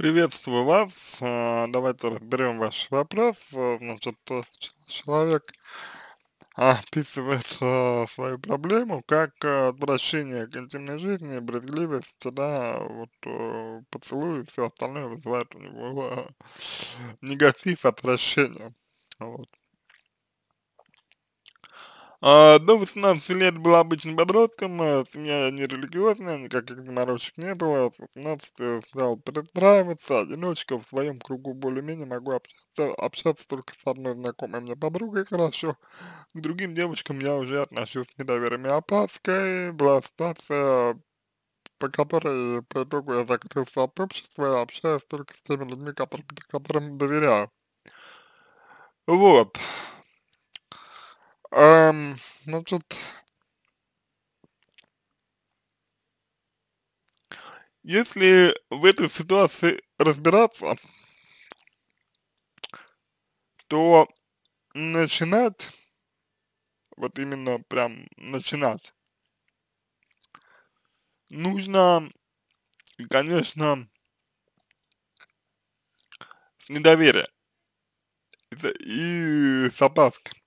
Приветствую вас. А, давайте разберем ваш вопрос. А, значит, человек а, описывает свою проблему как отвращение к интимной жизни, брезгливость, да, вот э, поцелуй и все остальное вызывает у него негатив, отвращение. Вот. А, ну, до 18 лет был обычным подростком, а, семья не религиозная, никаких заморочек не было, с 18 э, стал перестраиваться, одиночка, в своем кругу более-менее могу общаться, общаться только с одной знакомой мне подругой хорошо, к другим девочкам я уже отношусь с недоверием и опаской, была ситуация, по которой по итогу я закрылся от общества и общаюсь только с теми людьми, которым, которым доверяю. Вот. Эм, ну тут если в этой ситуации разбираться, то начинать, вот именно прям начинать, нужно, конечно, с недоверия и с опаской.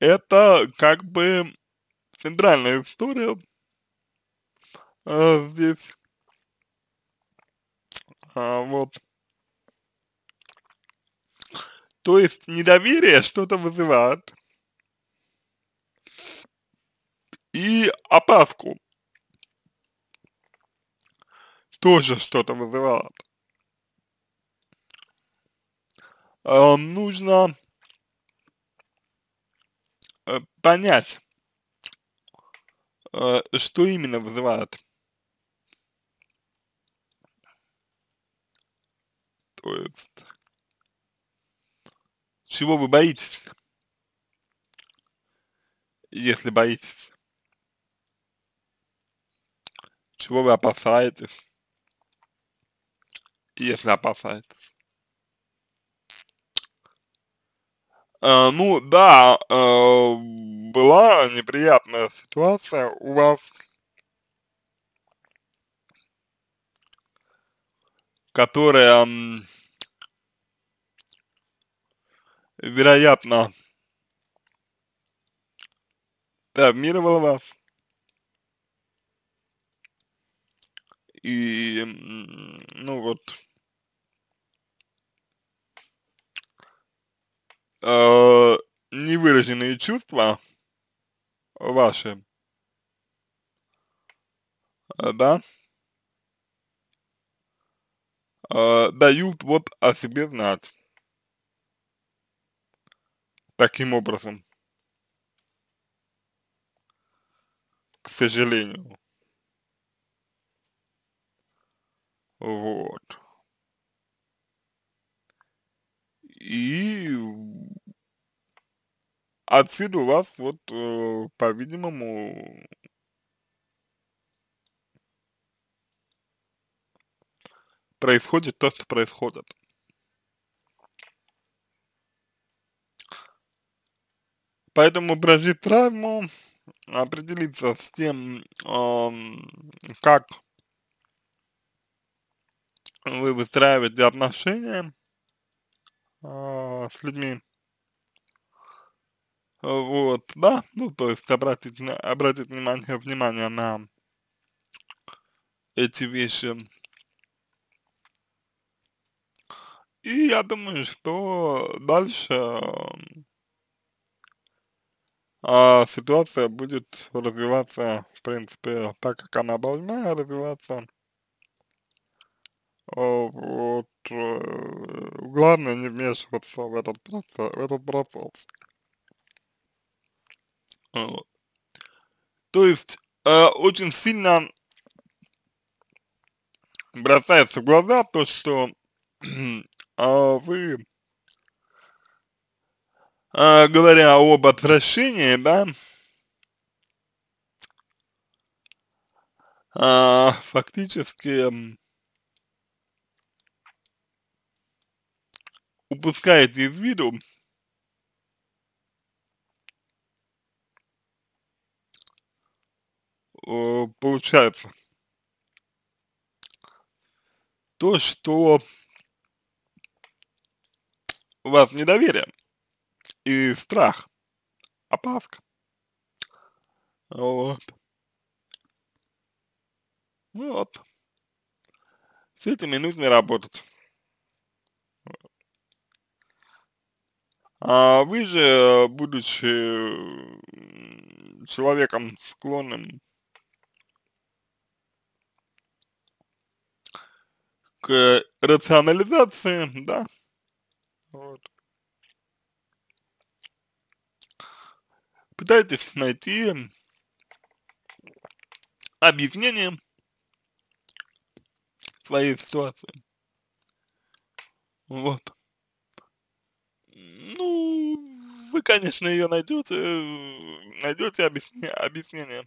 это как бы центральная история э, здесь. А, вот. То есть недоверие что-то вызывает и опаску тоже что-то вызывает. Э, нужно понять, э, что именно вызывает. То есть, чего вы боитесь, если боитесь, чего вы опасаетесь, если опасаетесь. Э, ну, да, э, была неприятная ситуация у вас, которая, вероятно, травмировала вас. И, ну вот, э, невыраженные чувства ваши, э, да, э, дают вот о себе знать таким образом, к сожалению. Вот. И отсюда у вас вот, э, по-видимому, происходит то, что происходит. Поэтому прожить травму, определиться с тем, как вы выстраиваете отношения э, с людьми, вот, да, ну, то есть обратить, обратить внимание, внимание на эти вещи. И я думаю, что дальше а, ситуация будет развиваться, в принципе, так, как она должна развиваться. А, вот, э, главное не вмешиваться в этот процесс. В этот процесс. А, вот. То есть э, очень сильно бросается в глаза то, что э, вы, э, говоря об отвращении, да, э, фактически упускаете из виду Э, получается. То, что у вас недоверие и страх, опаска. Вот. Вот. С этими нужно работать. А вы же, будучи человеком склонным к э, рационализации, да. Вот. Пытайтесь найти объяснение своей ситуации. Вот. Ну, вы, конечно, ее найдете, найдете объясни, объяснение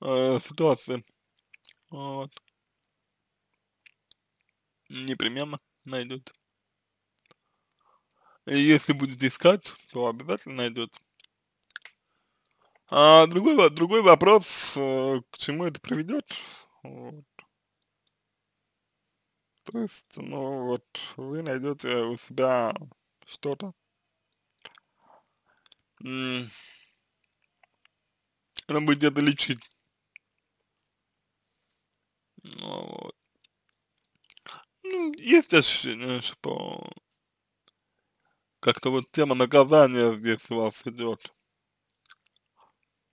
э, ситуации. Вот. Непременно найдет. И если будет искать, то обязательно найдет. А другой, другой вопрос, э, к чему это приведет. Вот. То есть, ну вот, вы найдете у себя что-то. Оно будет это лечить. Ну Вот. Ну, есть ощущение, что как-то вот тема наказания здесь у вас идет.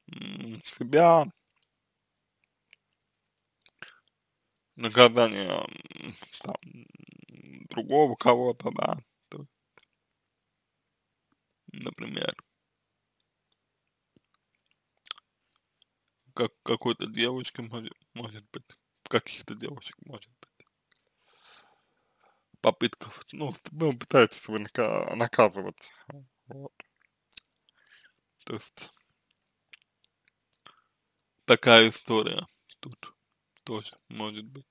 Себя, наказание там, другого кого-то, да, то есть, например, как какой-то девочке может, может быть каких-то девушек может быть. Попытка, ну, ну пытается его нак наказывать. Вот. То есть такая история тут тоже может быть.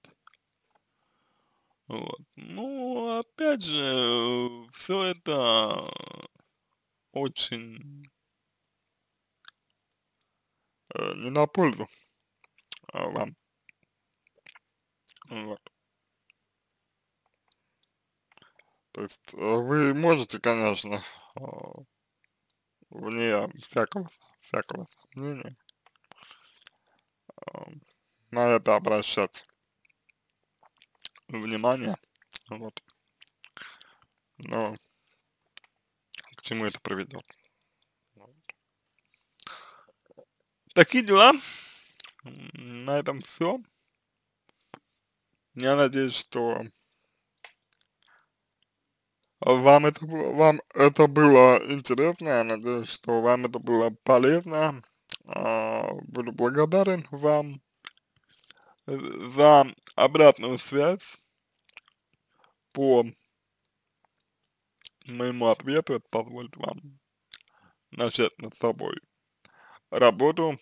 Вот. Ну, опять же, все это очень э, не на пользу а, вам. Вот. То есть э, вы можете, конечно, э, вне всякого, всякого сомнения эм, на это обращать внимание, вот. Но к чему это приведет? Такие дела. На этом все. Я надеюсь, что вам это, вам это было интересно, я надеюсь, что вам это было полезно. А, буду благодарен вам за э, обратную связь по моему ответу. Это позволит вам начать над собой работу,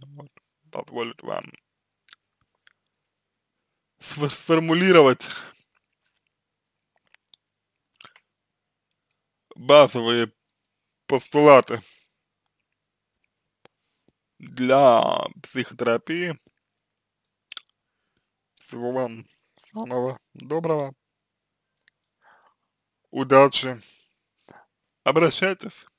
вот, позволит вам сформулировать базовые постулаты для психотерапии. Всего вам самого доброго. Удачи. Обращайтесь.